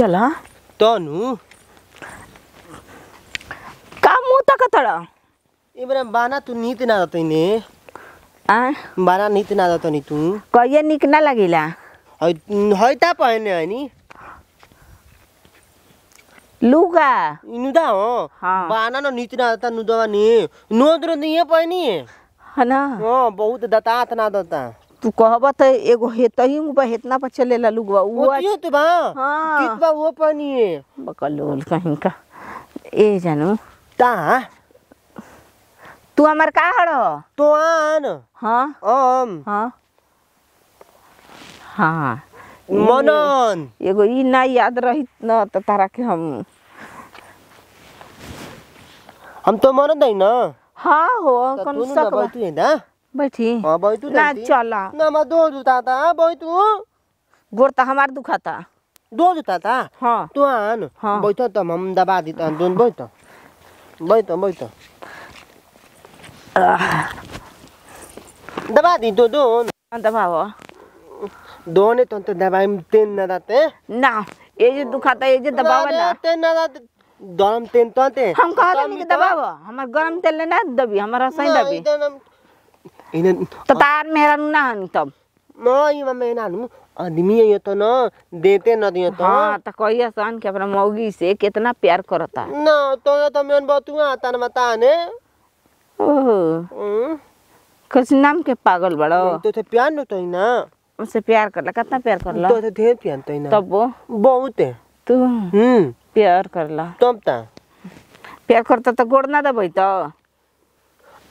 चल हाँ तनु का मुंह तक तड़ा इबरे बाना तू नीत ना दतई ने आ बाना नीत ना दतनी तू कहिए निक ना लगेला हई हई ता पहने हनी लुगा नुदा हो हाँ। बाना नो नीत ना दता नुदवा नी नोदरो नहीं पहनी है ना हां बहुत दता ना दता तू कहबत एगो हेतही बा हेतना पर चले ललुगवा वो कियो तो बा हां हाँ। कित बा वो पानी है बकलोल कहीं का ए जानू ता तू हमर का हड़ो तो आन हां ओम हां हां मनन एगो ई ना याद रहित न त तारा के हम हम तो मनन दई ना हां हो कौन सा तू ना बैठी हां बई तू ना चला ना मैं दो जुता था हाँ, बई तू गोर तो हमार दुखा था दो जुता था हां तू आन हां बैठो तो हम दबा दी तन दोन बैठो बैठो बैठो दबा दी तो दोन हाँ, दबाओ दोने तो तो दबाई में तीन ना दाते ना ये जो दुखा था ये जो दबावा ना तीन ना दाते गरम तेल तो आते हम कहले नहीं तो दबावा हमर गरम तेल ना दबी हमारा सही दबी इने ततार मेरा ना हन तब मई में ना हूं आदमी है ये तो ना देते ना दियो तो हाँ तो कोई आसान के अपना मौगी से कितना प्यार करता है ना तो ये तो मैंने बहुत हुआ आता ना बता ने ओह कुछ नाम के पागल बड़ा तो तो प्यार नहीं तो ही ना उसे प्यार कर ला कितना प्यार कर ला तो तो ढेर प्यार तो ही ना तब वो बहुत है तू हम्म प्यार कर करला तब ता प्यार करता तो गोड़ ना दबई तो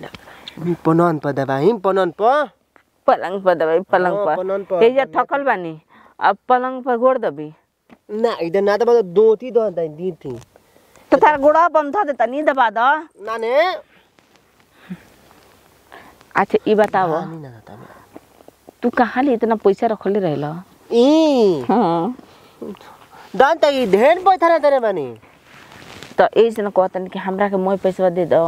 ना। पनन पर दबाई पनन पर पलंग पर दबाई पलंग हाँ, पर पनन पर ये थकल बानी अब पलंग पर गोड़ दबी ना इधर ना दबा तो दो ती दो दी थी तो तार गोड़ा बंधा देता नहीं दबा दो ना ने अच्छा ये बताओ तू कहाँ ले इतना पैसा रख रखले रहला ई हां दान तई ढेर पैसा रहता रे बानी तो ऐसे ना कहतन कि हमरा के मोय पैसा दे दो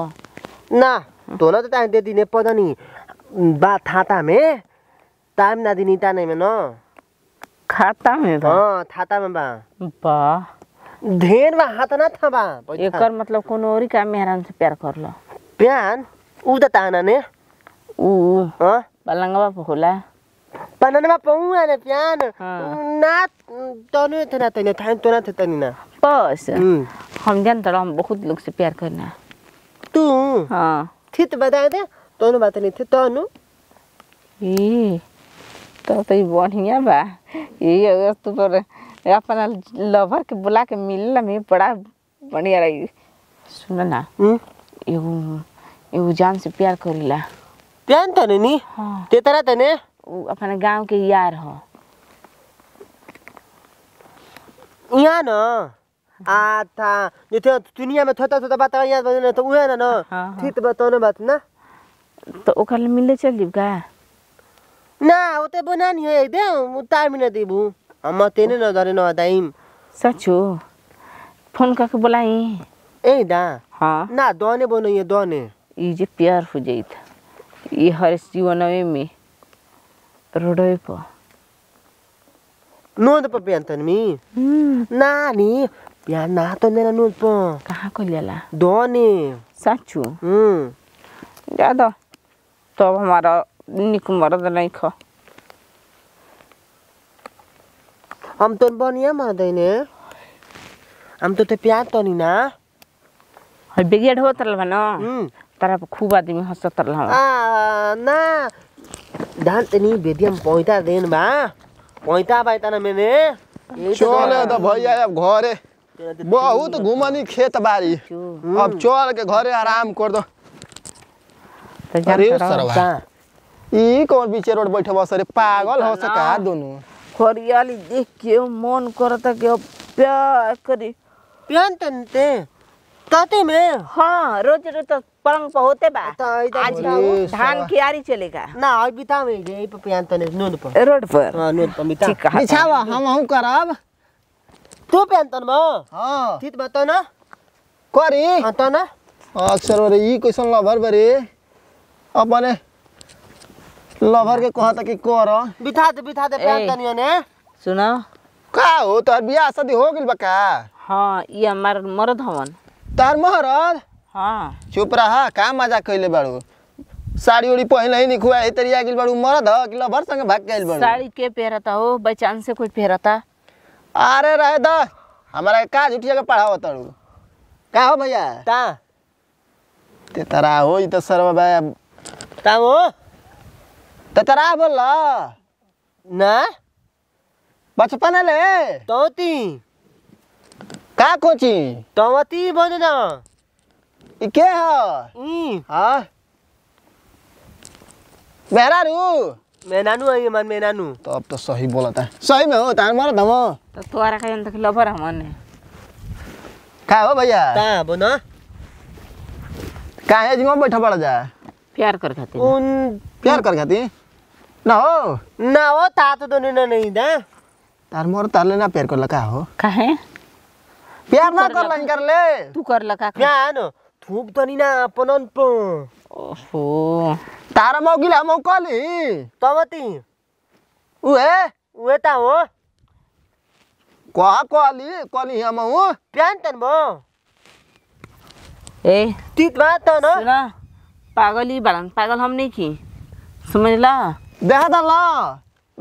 ना तोला तो टाइम दे दिने पता नहीं बात थाता में टाइम ना दिनी ता नहीं में ना खाता में बा हां थाता में बा बा ढेर में हाथ ना था बा एकर मतलब कोनो और काम में आराम से प्यार कर लो प्यार उ तो ताना ने उ हां पलंगवा पहुला पननवा पहुआ ने प्यान हाँ। ना तने थे ना तने था तो ना थे तनी ना बस हम्म। हम जान हम बहुत लोग से प्यार करना तू हाँ थित बता दे तोनु बात नहीं थे तोनु ई तो तो ये बढ़िया बा ये अगर तू पर अपना लवर के बुला के मिलना में बड़ा बढ़िया रही सुन ना एगो एगो जान से प्यार कर ला प्यार तो नहीं हाँ। ते तरह तो नहीं अपने गांव के यार हो यहाँ ना आता जो थे दुनिया में थोता थोता बात आई बजे तो उहे ना ना ठीक बताओ ना बात ना तो वो कल मिले चल जीव का ना वो तो बना नहीं है दे उतार मिने देबू हम आते तेने ना दारे ना दाइम सचो फोन का करके बुलाई ए दा हाँ ना दोने बोलो ये दोने ये जो प्यार हो जाए था ये हर जीवन में रोडवे पर नोंद पर पेंतन मी नानी नहा तो नहीं कहाँ को हम्म हमारा नहीं हम तो बनिया देने हम तो ते प्यार तो नहीं ना बिगड़ हो तरल बनो खूब आदमी हस तरल हम ना देन बा बाई मैंने चलो तो भैया अब घरे बहुत तो घूमनी खेत बारी अब चल के घरे आराम कर दो तो तो कौन बीचे रोड बैठे बस अरे पागल हो सका दोनों हरियाली देख के मन करता के प्यार करी प्यान तनते ताते में हाँ रोज रोज तो पलंग पे होते बा आज धान की आरी चलेगा ना आज बितावे ये पे प्यान तने नून पर रोड पर हां नून पर बिता बिछावा हम हम करब तू पे अंतन बा हां तीत बता ना कोरी अंतन ना वाले ये कोई सुन लभर बरे अब माने लभर के ही कि कोर बिठा दे बिठा दे पे नहीं ने सुना का हो तोर बियाह शादी हो गेल बका हाँ ये मर मरद हवन तार महरद हाँ चुप रहा काम मजा कर ले बड़ो साड़ी उड़ी पहन नहीं निखुआ इतनी आगे बड़ो मरद ह कि लभर संग भाग के गेल बड़ो साड़ी के पहरता हो बचान से कोई पहरता अरे रहे द हमारा का झुटिया के पढ़ाओ तरु का हो भैया ता ते तरा हो ई त तो सरवा बा ता हो त तरा बोल ना बचपन ले तोती का कोची तोती बन ना ई के हो ई हां मेरा रू मैं नानू आई मन मैं नानू तो अब तो सही बोला था सही में हो तान मारा दमो तो तोरा का तक लफर हमन का हो भैया ता बोना काहे जिमो बैठा पड़ जा प्यार कर खाती उन प्यार कर खाती ना हो ना हो ता तो दोनों ना नहीं दा तार मोर तार लेना प्यार कर लका हो काहे प्यार ना कर लन कर ले तू कर लका क्या नो थूक तो नहीं ना अपनन प ओहो तारा मौगिल हम कली तवती तो उहे उहे ता हो कहा कली कली हम हो प्यान बो ए तीत बात तो ना सुना पागली बालन पागल हम नहीं की समझ ला देख दा ला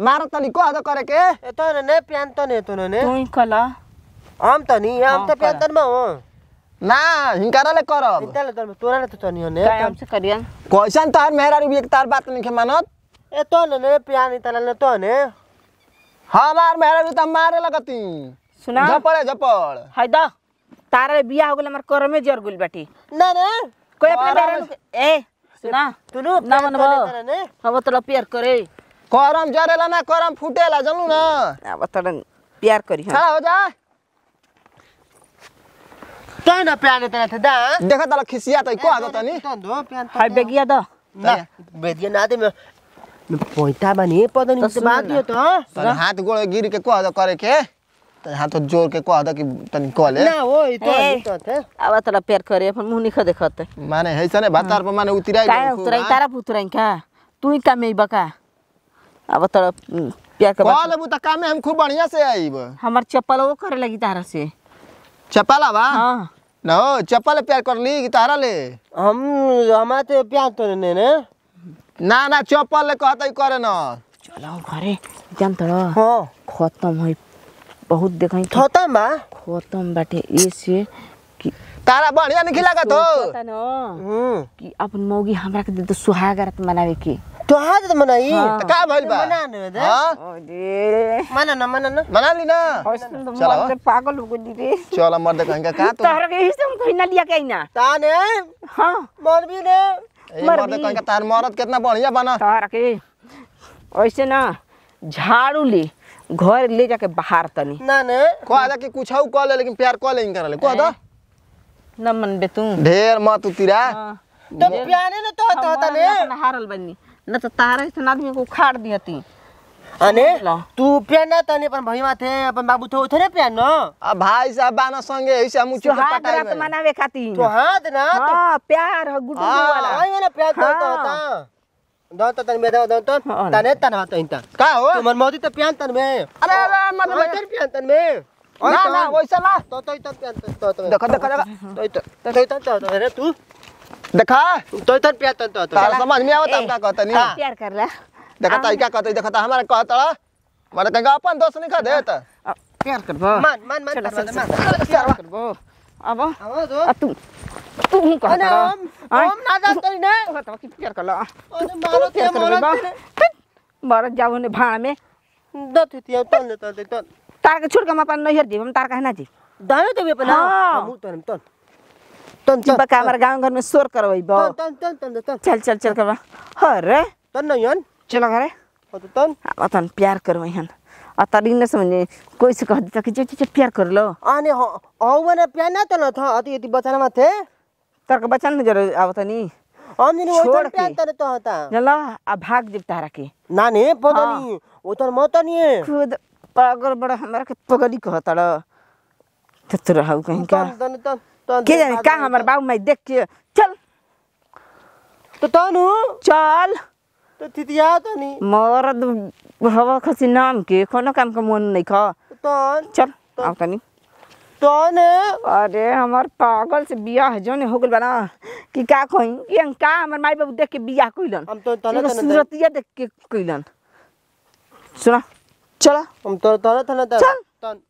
मार तली को आदो करे के ए तो ने प्यान तो तो ने तू कला हम तो नहीं हम हाँ, तो प्यान में हो ना हिंकारा ले करब इतले तोर तोरा ले तो तनी ने काम से करिया कैसन तहर मेहरा रुबिया के तार बात नहीं के मानत ए तो ने प्यान इतले ने तो ने हमार मेहरा रु त मारे लगती सुना झपड़ झपड़ हाय दा तारे बिया हो गेल हमर कर में जर गुल बेटी ना ना कोई अपने मेहरा ए सुना तू ना मन बोले हम तो प्यार करे करम जरेला ना करम फूटेला जानू ना अब तो प्यार करी हां हो जा तो, तो ना प्यान तना था दा देखा तला खिसिया त को आदत तनी दो प्यान हाय बेगिया दा बेदिया ना दे में पोइता बने पद नहीं से बात दियो त तो, तन हाथ गोड़ गिर के को आदत करे के तन हाथ तो जोर के को आदत कि तन को ले ना ओ तो तो थे अब तला पैर करे अपन मुंह ख देखत माने है सने बातार हाँ। पर माने उतराई का उतराई हाँ? तारा पुतराई का तू ही कामे बका अब त प्यार कर कॉल अब त कामे हम खूब बढ़िया से आईब हमर चप्पल ओ करे लगी तारा से चप्पल आवा हां ना चप्पल प्यार कर ली गिटारा ले हम हमारा तो प्यार तो ने ने ना ना चप्पल ले कहता ही करे ना चलो घरे जान तोरो हां खत्म होई बहुत देखई तो। खत्म बा खत्म बाटे ए से कि तारा बढ़िया नहीं खिलागा तो हम्म। कि अपन मौगी हमरा के दे तो सुहागरत मनावे की तोहार तो मनाई हाँ। तो का भइल बा मना ने दे हां मना ना मना ना मना ली ना चलो मर पागल हो गई रे चलो मर दे कहीं का का तो तोहर के हिस्से में कहीं ना लिया कहीं ना ता ने हां मर भी ने मर दे कहीं का तार मरत कितना बढ़िया बना तोहर के ऐसे ना झाड़ू ली घर ले जाके बाहर तनी ना ने को दे कि कुछ हाउ कह ले लेकिन प्यार कह ले कर ले को दे ना मन बे तू ढेर मत तू तिरा हाँ। तो प्यार ने तो तो तने हारल बनी न तो तारा इतना आदमी को उखाड़ दिया थी अने तू प्याना तने पर भाई माथे अपन बाबू तो उथरे प्यानो आ भाई साहब बाना संगे ऐसा मुछो का पटाई हां मनावे खाती तो हाथ ना तो हां प्यार गुडू वाला हां मैंने प्यार तो होता दो तो तन में दो दो तो तने तन हाथ इंता का हो तुमर मोदी तो प्यान तन में अरे अरे मन में तर प्यान तन में ना ना वैसा ना तो तो तो तो तो देखो देखो देखो तो तो तो तो अरे तू देखा तो इधर प्यार तो तो तो समझ में आवत हम का कहत नहीं हाँ। प्यार कर ले देखा ताई का कहत देखा हमरा कहत हाँ? मारे कहीं अपन दोस्त नहीं खा देत प्यार कर करबो मान मान मान प्यार कर करबो अब अब तू तू हूं कहत हम हम ना जात ने होत कि प्यार कर करला मारो ते मारो मारो जाओ ने भाड़ में दो दत तिया तन तन तन तार के छोड़ के हम अपन नैहर दी हम तार कहना जी दाने देबे अपन हां हम तन तन तन तन बका हमारे गांव घर में शोर करवैबो तन तन तन तन चल चल चल करवा अरे तन नयन चलो घरे तन तन प्यार करवैहन अतरी न समझे कोई से कह दे कि जे जे प्यार कर लो आने आउ औ ने प्यार ना न था अति अति बचन में थे तरक बचन में जरूर आवत नहीं हम ओ ओतन प्यार तन तो होता चलो आ भाग जब तारा के ना ने पदनी ओतन मत नी खुद पागल बड़ा हमरा के पगली कहता ल तत रहौ कहीं का तन तन तो के जाने का हमर बाबू मैं देख के चल तो तनु चल तो तितिया तो नहीं मोर हवा खसी नाम के कोनो काम का मन नहीं खा तो चल तो आओ तनी ने अरे हमार पागल से बियाह है जोने हो गल बना कि का कहीं ये का हमार माई बाबू देख के बियाह कइलन हम तो तले तने सुरतिया देख के कइलन सुना चला हम तो तले तने चल तन